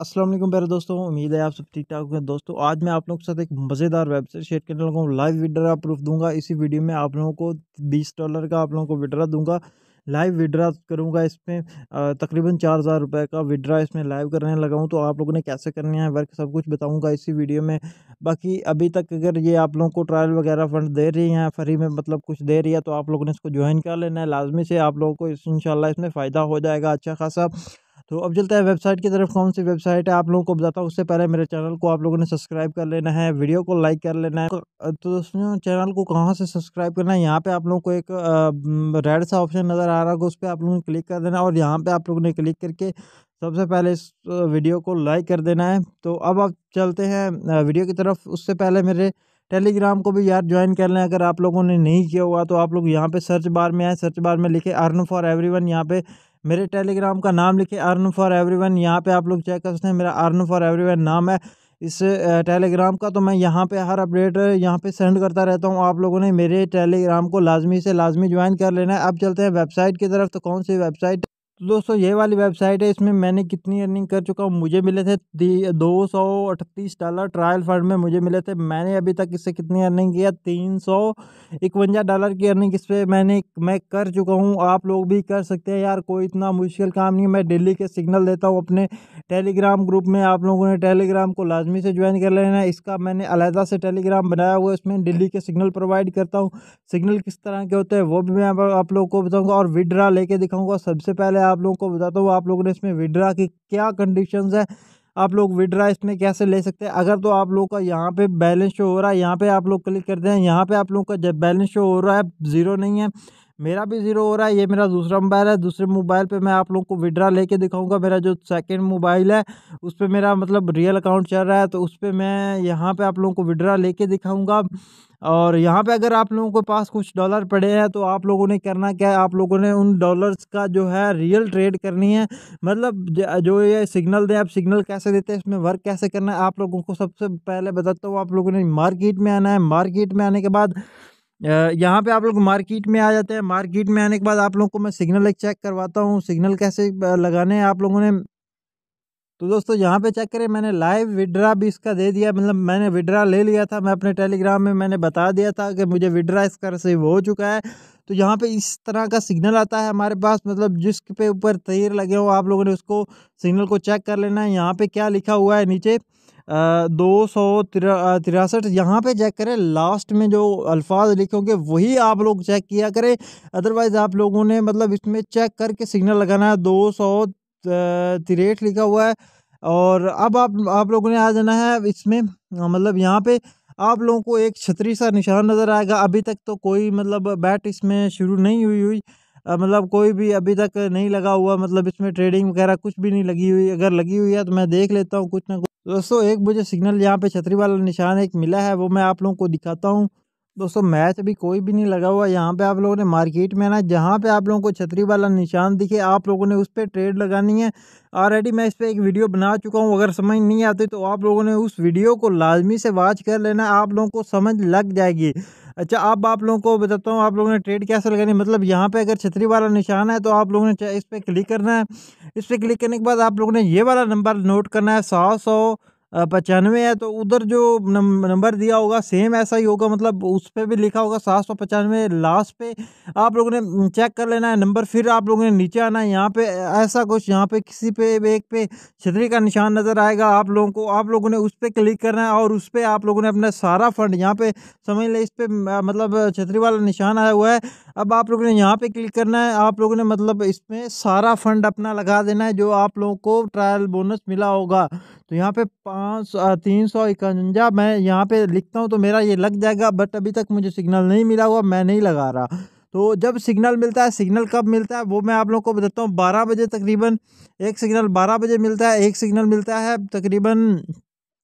असलम मेरे दोस्तों उम्मीद है आप सब ठीक ठाक हैं दोस्तों आज मैं आप लोगों के साथ एक मज़ेदार वेबसाइट शेयर करने लगा हूँ लाइव विड्रा प्रूफ दूंगा इसी वीडियो में आप लोगों को बीस डॉलर का आप लोगों को विड्रा दूंगा लाइव विड्रा करूंगा इसमें तकरीबन चार हज़ार रुपये का विड्रा इसमें लाइव करने लगा हूँ तो आप लोगों ने कैसे करना है वर्क सब कुछ बताऊँगा इसी वीडियो में बाकी अभी तक अगर ये आप लोगों को ट्रायल वगैरह फंड दे रही हैं फ्री में मतलब कुछ दे रही है तो आप लोगों ने इसको ज्वाइन कर लेना है लाजमी से आप लोगों को इस इसमें फ़ायदा हो जाएगा अच्छा खासा तो अब चलता है वेबसाइट की तरफ कौन सी वेबसाइट है आप लोगों को बताता हूँ उससे पहले मेरे चैनल को आप लोगों ने सब्सक्राइब कर लेना है वीडियो को लाइक कर लेना है तो दोस्तों चैनल को कहाँ से सब्सक्राइब करना है यहाँ पे आप लोगों को एक रेड सा ऑप्शन नज़र आ रहा होगा उस पर आप लोगों ने क्लिक कर देना और यहाँ पर आप लोगों ने क्लिक करके सबसे पहले इस वीडियो को लाइक कर देना है तो अब आप चलते हैं वीडियो की तरफ उससे पहले मेरे टेलीग्राम को भी यार ज्वाइन कर लें अगर आप लोगों ने नहीं किया हुआ तो आप लोग यहाँ पे सर्च बार में आए सर्च बार में लिखे अर्न फॉर एवरीवन यहाँ पर मेरे टेलीग्राम का नाम लिखे अर्न फॉर एवरीवन यहाँ पे आप लोग चेक कर सकते हैं मेरा अर्न फॉर एवरीवन नाम है इस टेलीग्राम का तो मैं यहाँ पे हर अपडेट यहाँ पे सेंड करता रहता हूँ आप लोगों ने मेरे टेलीग्राम को लाजमी से लाजमी ज्वाइन कर लेना है अब चलते हैं वेबसाइट की तरफ तो कौन सी वेबसाइट तो दोस्तों ये वाली वेबसाइट है इसमें मैंने कितनी अर्निंग कर चुका हूँ मुझे मिले थे दो सौ अठतीस डॉलर ट्रायल फंड में मुझे मिले थे मैंने अभी तक इससे कितनी अर्निंग किया तीन सौ इकवंजा डॉलर की अर्निंग इस पर मैंने मैं कर चुका हूँ आप लोग भी कर सकते हैं यार कोई इतना मुश्किल काम नहीं मैं डेली के सिग्नल देता हूँ अपने टेलीग्राम ग्रुप में आप लोगों ने टेलीग्राम को लाजमी से ज्वाइन कर लेना है इसका मैंने अलहदा से टेलीग्राम बनाया हुआ है इसमें डेली के सिग्नल प्रोवाइड करता हूँ सिग्नल किस तरह के होते हैं वो भी मैं आप लोग को बताऊँगा और विड्रा लेके दिखाऊँगा सबसे पहले आप लोगों को बताता हूँ आप लोगों ने इसमें विड्रा की क्या कंडीशंस है आप लोग विड्रा इसमें कैसे ले सकते हैं अगर तो आप लोग का यहाँ पे बैलेंस शो हो रहा है यहाँ पे आप लोग क्लिक करते हैं यहाँ पे आप लोग का जब बैलेंस शो हो रहा है ज़ीरो नहीं है मेरा भी ज़ीरो हो रहा है ये मेरा दूसरा मोबाइल है दूसरे मोबाइल पे मैं आप लोग को विड्रा लेके दिखाऊंगा मेरा जो सेकंड मोबाइल है उस पर मेरा मतलब रियल अकाउंट चल रहा है तो उस पर मैं यहाँ पे आप लोगों को विड्रा लेके दिखाऊंगा और यहाँ पे अगर आप लोगों के पास कुछ डॉलर पड़े हैं तो आप लोगों ने करना क्या है आप लोगों ने उन डॉलर्स का जो है रियल ट्रेड करनी है मतलब जो ये सिग्नल दें आप सिग्नल कैसे देते हैं इसमें वर्क कैसे करना है आप लोगों को सबसे पहले बताता हूँ आप लोगों ने मार्केट में आना है मार्केट में आने के बाद यहाँ पे आप लोग मार्केट में आ जाते हैं मार्केट में आने के बाद आप लोग को मैं सिग्नल एक चेक करवाता हूँ सिग्नल कैसे लगाने हैं आप लोगों ने तो दोस्तों यहाँ पे चेक करें मैंने लाइव विड्रा भी इसका दे दिया मतलब मैंने विड्रा ले लिया था मैं अपने टेलीग्राम में मैंने बता दिया था कि मुझे विड्रा इसका रिसीव हो चुका है तो यहाँ पे इस तरह का सिग्नल आता है हमारे पास मतलब जिसके पे ऊपर तैर लगे हो आप लोगों ने उसको सिग्नल को चेक कर लेना है यहाँ पे क्या लिखा हुआ है नीचे दो सौ तिरासठ यहाँ पर चेक करें लास्ट में जो अल्फाज लिखे होंगे वही आप लोग चेक किया करें अदरवाइज़ आप लोगों ने मतलब इसमें चेक करके सिग्नल लगाना है दो सौ तिरेठ लिखा हुआ है और अब आप आप लोगों ने आ जाना है इसमें मतलब यहाँ पे आप लोगों को एक छतरी सा निशान नज़र आएगा अभी तक तो कोई मतलब बैट इसमें शुरू नहीं हुई हुई मतलब कोई भी अभी तक नहीं लगा हुआ मतलब इसमें ट्रेडिंग वगैरह कुछ भी नहीं लगी हुई अगर लगी हुई है तो मैं देख लेता हूँ कुछ ना कुछ दोस्तों एक मुझे सिग्नल यहाँ पे छतरी वाला निशान एक मिला है वो मैं आप लोगों को दिखाता हूँ दोस्तों मैच अभी कोई भी नहीं लगा हुआ यहाँ पे आप लोगों ने मार्केट में आना जहाँ पे आप लोगों को छतरी वाला निशान दिखे आप लोगों ने उस पर ट्रेड लगानी है ऑलरेडी मैं इस पर एक वीडियो बना चुका हूँ अगर समझ नहीं आती तो आप लोगों ने उस वीडियो को लाजमी से वॉच कर लेना आप लोगों को समझ लग जाएगी अच्छा अब आप लोगों को बताता हूँ आप लोगों ने ट्रेड कैसे लगानी मतलब यहाँ पे अगर छतरी वाला निशान है तो आप लोगों ने इस पर क्लिक करना है इस पर क्लिक करने के बाद आप लोगों ने ये वाला नंबर नोट करना है सात सौ पचानवे है तो उधर जो नंबर दिया होगा सेम ऐसा ही होगा मतलब उस पर भी लिखा होगा सात सौ पचानवे लास्ट पे आप लोगों ने चेक कर लेना है नंबर फिर आप लोगों ने नीचे आना है यहाँ पे ऐसा कुछ यहाँ पे किसी पे एक पे छतरी का निशान नज़र आएगा आप लोगों को आप लोगों ने उस पर क्लिक करना है और उस पर आप लोगों ने अपना सारा फंड यहाँ पे समझ लें इस पर मतलब छतरी वाला निशान आया हुआ है अब आप लोगों ने यहाँ पे क्लिक करना है आप लोगों ने मतलब इसमें सारा फंड अपना लगा देना है जो आप लोगों को ट्रायल बोनस मिला होगा तो यहाँ पे पाँच तीन सौ इकवंजा मैं यहाँ पे लिखता हूँ तो मेरा ये लग जाएगा बट अभी तक मुझे सिग्नल नहीं मिला हुआ मैं नहीं लगा रहा तो जब सिग्नल मिलता है सिग्नल कब मिलता है वो मैं आप लोगों को बताता हूँ बारह बजे तकरीबन एक सिग्नल बारह बजे मिलता है एक सिग्नल मिलता है तकरीबन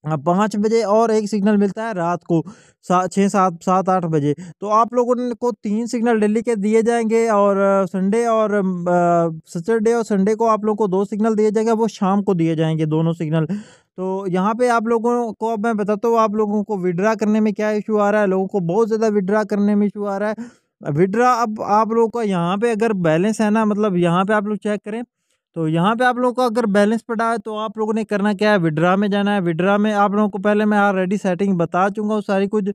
पाँच बजे और एक सिग्नल मिलता है रात को सात छः सात सात आठ बजे तो आप लोगों को तीन सिग्नल डेली के दिए जाएंगे और संडे और सैटरडे और संडे को आप लोगों को दो सिग्नल दिए जाएंगे वो शाम को दिए जाएंगे दोनों सिग्नल तो यहाँ पे आप लोगों को अब मैं बताता हूँ आप लोगों को विड्रा करने में क्या इशू आ रहा है लोगों को बहुत ज़्यादा विड्रा करने में इशू आ रहा है विड्रा अब आप लोगों का यहाँ पर अगर बैलेंस है ना मतलब यहाँ पर आप लोग चेक करें तो यहाँ पे आप लोगों का अगर बैलेंस पड़ा है तो आप लोगों ने करना क्या है विड्रा में जाना है विड्रा में आप लोगों को पहले मैं ऑलरेडी सेटिंग बता चूंगा हूँ सारी कुछ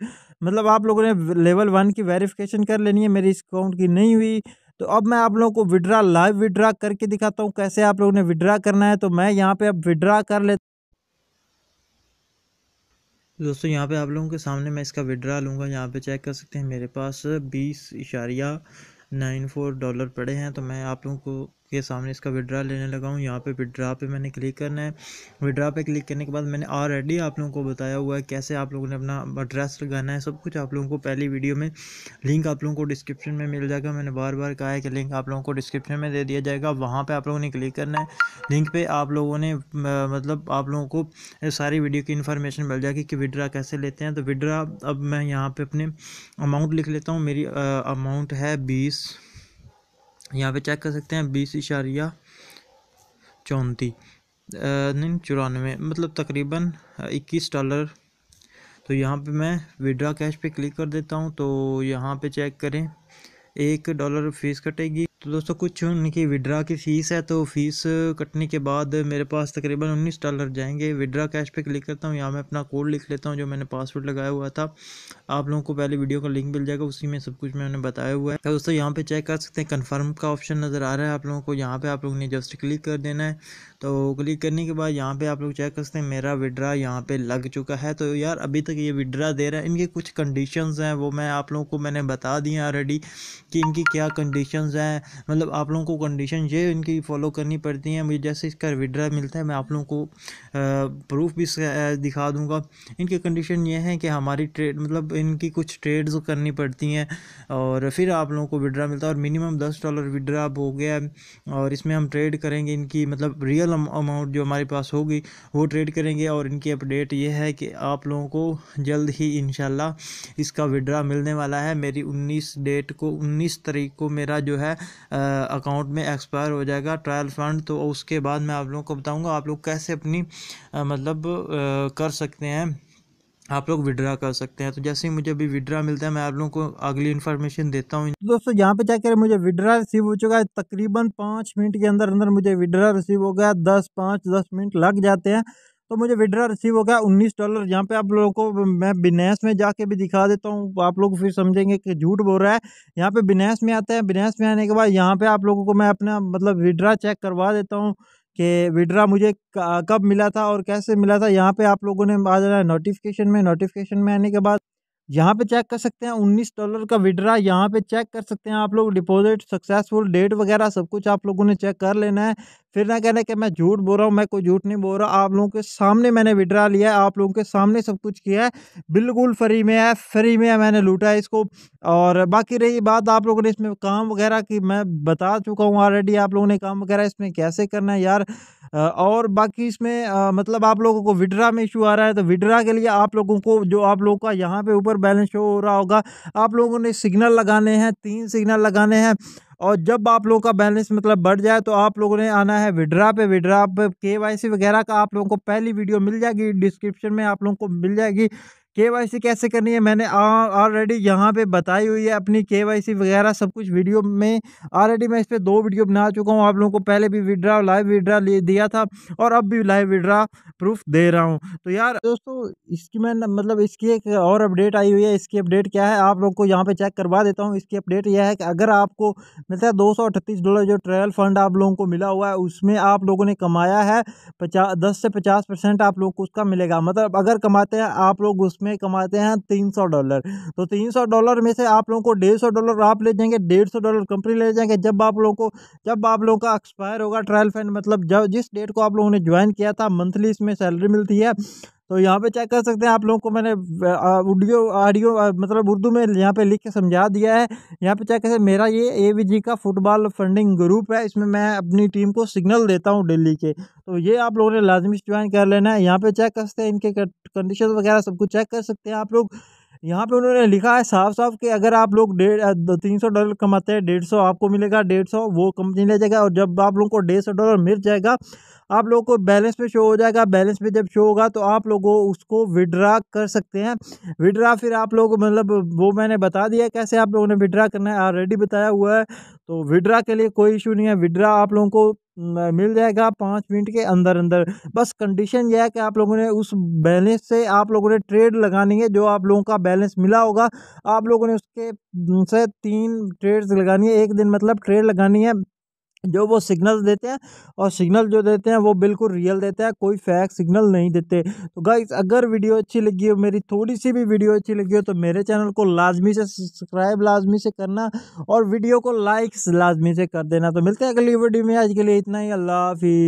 मतलब आप लोगों ने लेवल वन की वेरिफिकेशन कर लेनी है मेरी इस अकाउंट की नहीं हुई तो अब मैं आप लोगों को विड्रा लाइव विड्रा करके दिखाता हूँ कैसे आप लोगों ने विड्रा करना है तो मैं यहाँ पर अब विड्रा कर लेता दोस्तों यहाँ पे आप लोगों के सामने मैं इसका विड्रा लूँगा यहाँ पे चेक कर सकते हैं मेरे पास बीस इशारिया नाइन फोर डॉलर पड़े हैं तो मैं आप लोगों को के सामने इसका विड्रा लेने लगा हूँ यहाँ पे विड्रा पे मैंने क्लिक करना है विड्रा पे क्लिक करने के बाद मैंने ऑलरेडी आप लोगों को बताया हुआ है कैसे आप लोगों ने अपना एड्रेस लगाना है सब कुछ आप लोगों को पहली वीडियो में लिंक आप लोगों को डिस्क्रिप्शन में मिल जाएगा मैंने बार बार कहा है कि लिंक आप लोगों को डिस्क्रिप्शन में दे दिया जाएगा वहाँ पर आप लोगों ने क्लिक करना है लिंक पर आप लोगों ने मतलब आप लोगों को सारी वीडियो की इन्फॉर्मेशन मिल जाएगी कि विड्रा कैसे लेते हैं तो विड्रा अब मैं यहाँ पर अपने अमाउंट लिख लेता हूँ मेरी अमाउंट है बीस यहाँ पे चेक कर सकते हैं बीस इशारिया चौंती नहीं चौरानवे मतलब तकरीबन इक्कीस डॉलर तो यहाँ पे मैं विड्रा कैश पे क्लिक कर देता हूँ तो यहाँ पे चेक करें एक डॉलर फीस कटेगी तो दोस्तों कुछ उनकी विड्रा की फ़ीस है तो फ़ीस कटने के बाद मेरे पास तकरीबन उन्नीस डॉलर जाएंगे विड्रा कैश पे क्लिक करता हूँ यहाँ मैं अपना कोड लिख लेता हूँ जो मैंने पासवर्ड लगाया हुआ था आप लोगों को पहले वीडियो का लिंक मिल जाएगा उसी में सब कुछ मैंने बताया हुआ है तो दोस्तों यहाँ पर चेक कर सकते हैं कन्फर्म का ऑप्शन नज़र आ रहा है आप लोगों को यहाँ पर आप लोगों ने जस्ट क्लिक कर देना है तो क्लिक करने के बाद यहाँ पे आप लोग चेक कर सकते हैं मेरा विड्रा यहाँ पे लग चुका है तो यार अभी तक ये विड्रा दे रहा है इनके कुछ कंडीशंस हैं वो मैं आप लोगों को मैंने बता दिया ऑलरेडी कि इनकी क्या कंडीशंस हैं मतलब आप लोगों को कंडीशन ये इनकी फॉलो करनी पड़ती हैं मुझे जैसे इसका विड्रा मिलता है मैं आप लोगों को प्रूफ भी दिखा दूँगा इनकी कंडीशन ये है कि हमारी ट्रेड मतलब इनकी कुछ ट्रेड्स करनी पड़ती हैं और फिर आप लोगों को विड्रा मिलता है और मिनिमम दस डॉलर विड्रा हो गया और इसमें हम ट्रेड करेंगे इनकी मतलब रियल टोटल अमाउंट जो हमारे पास होगी वो ट्रेड करेंगे और इनकी अपडेट ये है कि आप लोगों को जल्द ही इन इसका विड्रा मिलने वाला है मेरी उन्नीस डेट को उन्नीस तारीख को मेरा जो है अकाउंट में एक्सपायर हो जाएगा ट्रायल फंड तो उसके बाद मैं आप लोगों को बताऊँगा आप लोग कैसे अपनी आ, मतलब आ, कर सकते हैं आप लोग विड्रा कर सकते हैं तो जैसे ही मुझे अभी विड्रा मिलता है मैं आप लोगों को अगली इन्फॉर्मेशन देता हूँ दोस्तों यहाँ पे जाकर करें मुझे विड्रा रिसीव हो चुका है तकरीबन पाँच मिनट के अंदर अंदर मुझे विड्रा रिसीव हो गया दस पाँच दस मिनट लग जाते हैं तो मुझे विड्रा रिसीव हो गया उन्नीस डॉलर यहाँ पे आप लोगों को मैं बिनेस में जाके भी दिखा देता हूँ आप लोग फिर समझेंगे कि झूठ बोल रहा है यहाँ पे बिनेस में आते हैं बिनेस में आने के बाद यहाँ पे आप लोगों को मैं अपना मतलब विड्रा चेक करवा देता हूँ कि विड्रा मुझे कब मिला था और कैसे मिला था यहाँ पे आप लोगों ने आ जाना है नोटिफिकेशन में नोटिफिकेशन में आने के बाद यहाँ पे चेक कर सकते हैं उन्नीस डॉलर का विड्रा यहाँ पे चेक कर सकते हैं आप लोग डिपॉजिट सक्सेसफुल डेट वगैरह सब कुछ आप लोगों ने चेक कर लेना है फिर ना कहना कि मैं झूठ बोल रहा हूँ मैं कोई झूठ नहीं बोल रहा आप लोगों के सामने मैंने विड्रा लिया है आप लोगों के सामने सब कुछ किया है बिल्कुल फ्री में है फ्री में है मैंने लूटा है इसको और बाकी रही बात आप लोगों ने इसमें काम वगैरह की मैं बता चुका हूँ ऑलरेडी आप लोगों ने काम वगैरह इसमें कैसे करना है यार और बाकी इसमें आ, मतलब आप लोगों को विड्रा में इशू आ रहा है तो विड्रा के लिए आप लोगों को जो आप लोगों का यहाँ पे ऊपर बैलेंस शो हो रहा होगा आप लोगों ने सिग्नल लगाने हैं तीन सिग्नल लगाने हैं और जब आप लोगों का बैलेंस मतलब बढ़ जाए तो आप लोगों ने आना है विड्रा पे विड्रा पे के वाई सी वगैरह का आप लोगों को पहली वीडियो मिल जाएगी डिस्क्रिप्शन में आप लोगों को मिल जाएगी केवाईसी कैसे करनी है मैंने ऑलरेडी यहाँ पे बताई हुई है अपनी केवाईसी वगैरह सब कुछ वीडियो में ऑलरेडी मैं इस पर दो वीडियो बना चुका हूँ आप लोगों को पहले भी विड्रा लाइव विड्रा दिया था और अब भी लाइव विड्रा प्रूफ दे रहा हूँ तो यार दोस्तों इसकी मैं मतलब इसकी एक और अपडेट आई हुई है इसकी अपडेट क्या है आप लोग को यहाँ पर चेक करवा देता हूँ इसकी अपडेट यह है कि अगर आपको मिलता है दो डॉलर जो ट्रायल फंड आप लोगों को मिला हुआ है उसमें आप लोगों ने कमाया है पचास दस से पचास आप लोग को उसका मिलेगा मतलब अगर कमाते हैं आप लोग उस उसमें कमाते हैं तीन सौ डॉलर तो तीन सौ डॉलर में से आप लोगों को डेढ़ सौ डॉलर आप ले जाएंगे डेढ़ सौ डॉलर कंपनी ले जाएंगे जब आप लोगों को जब आप लोगों का एक्सपायर होगा ट्रायल फंड मतलब जब जिस डेट को आप लोगों ने ज्वाइन किया था मंथली इसमें सैलरी मिलती है तो यहाँ पे चेक कर सकते हैं आप लोगों को मैंने ऑडियो ऑडियो मतलब उर्दू में यहाँ पे लिख के समझा दिया है यहाँ पे चेक कर मेरा ये ए वी जी का फुटबॉल फंडिंग ग्रुप है इसमें मैं अपनी टीम को सिग्नल देता हूँ दिल्ली के तो ये आप लोगों ने लाजमी ज्वाइन कर लेना है यहाँ पे चेक कर सकते हैं इनके कंडीशन वगैरह सब कुछ चेक कर सकते हैं आप लोग यहाँ पे उन्होंने लिखा है साफ साफ कि अगर आप लोग डेढ़ तीन सौ डॉलर कमाते हैं डेढ़ सौ आपको मिलेगा डेढ़ सौ वो कंपनी ले जाएगा और जब आप लोगों को डेढ़ सौ डॉलर मिल जाएगा आप लोगों को बैलेंस पे शो हो जाएगा बैलेंस पे जब शो होगा तो आप लोगों उसको विड्रा कर सकते हैं विड्रा फिर आप लोग मतलब वो मैंने बता दिया कैसे आप लोगों ने विड्रा करना है ऑलरेडी बताया हुआ है तो विड्रा के लिए कोई इशू नहीं है विड्रा आप लोगों को मिल जाएगा पाँच मिनट के अंदर अंदर बस कंडीशन यह है कि आप लोगों ने उस बैलेंस से आप लोगों ने ट्रेड लगानी है जो आप लोगों का बैलेंस मिला होगा आप लोगों ने उसके से तीन ट्रेड्स लगानी है एक दिन मतलब ट्रेड लगानी है जो वो सिग्नल देते हैं और सिग्नल जो देते हैं वो बिल्कुल रियल देते हैं कोई फैक सिग्नल नहीं देते तो गाइज अगर वीडियो अच्छी लगी हो मेरी थोड़ी सी भी वीडियो अच्छी लगी हो तो मेरे चैनल को लाजमी से सब्सक्राइब लाजमी से करना और वीडियो को लाइक्स लाजमी से कर देना तो मिलते हैं अगली वीडियो में आज के लिए इतना ही अल्लाह हाफिज़